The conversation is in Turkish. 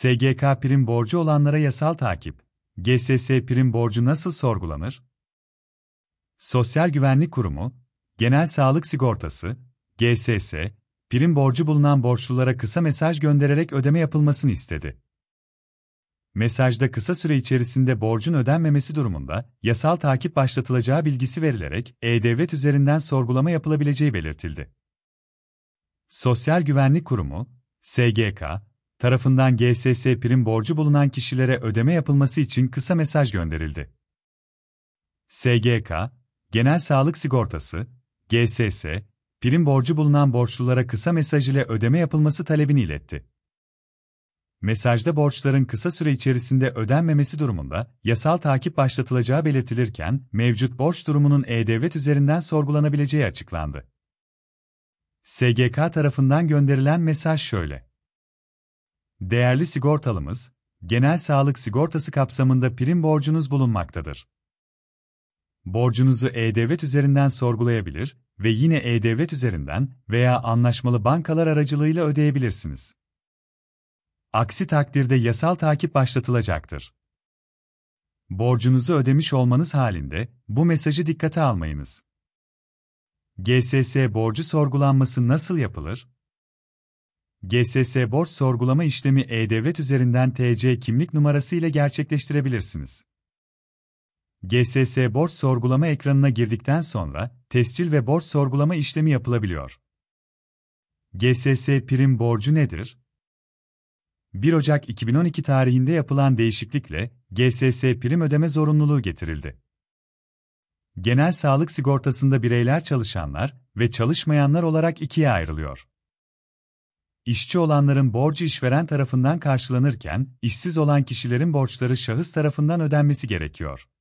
SGK prim borcu olanlara yasal takip, GSS prim borcu nasıl sorgulanır? Sosyal Güvenlik Kurumu, Genel Sağlık Sigortası, GSS, prim borcu bulunan borçlulara kısa mesaj göndererek ödeme yapılmasını istedi. Mesajda kısa süre içerisinde borcun ödenmemesi durumunda yasal takip başlatılacağı bilgisi verilerek E-Devlet üzerinden sorgulama yapılabileceği belirtildi. Sosyal Güvenlik Kurumu, SGK, tarafından GSS prim borcu bulunan kişilere ödeme yapılması için kısa mesaj gönderildi. SGK, Genel Sağlık Sigortası, GSS, prim borcu bulunan borçlulara kısa mesaj ile ödeme yapılması talebini iletti. Mesajda borçların kısa süre içerisinde ödenmemesi durumunda yasal takip başlatılacağı belirtilirken, mevcut borç durumunun E-Devlet üzerinden sorgulanabileceği açıklandı. SGK tarafından gönderilen mesaj şöyle: Değerli sigortalımız, genel sağlık sigortası kapsamında prim borcunuz bulunmaktadır. Borcunuzu E-Devlet üzerinden sorgulayabilir ve yine E-Devlet üzerinden veya anlaşmalı bankalar aracılığıyla ödeyebilirsiniz. Aksi takdirde yasal takip başlatılacaktır. Borcunuzu ödemiş olmanız halinde bu mesajı dikkate almayınız. GSS borcu sorgulanması nasıl yapılır? GSS borç sorgulama işlemi E-Devlet üzerinden TC kimlik numarası ile gerçekleştirebilirsiniz. GSS borç sorgulama ekranına girdikten sonra tescil ve borç sorgulama işlemi yapılabiliyor. GSS prim borcu nedir? 1 Ocak 2012 tarihinde yapılan değişiklikle GSS prim ödeme zorunluluğu getirildi. Genel sağlık sigortasında bireyler çalışanlar ve çalışmayanlar olarak ikiye ayrılıyor işçi olanların borcu işveren tarafından karşılanırken, işsiz olan kişilerin borçları şahıs tarafından ödenmesi gerekiyor.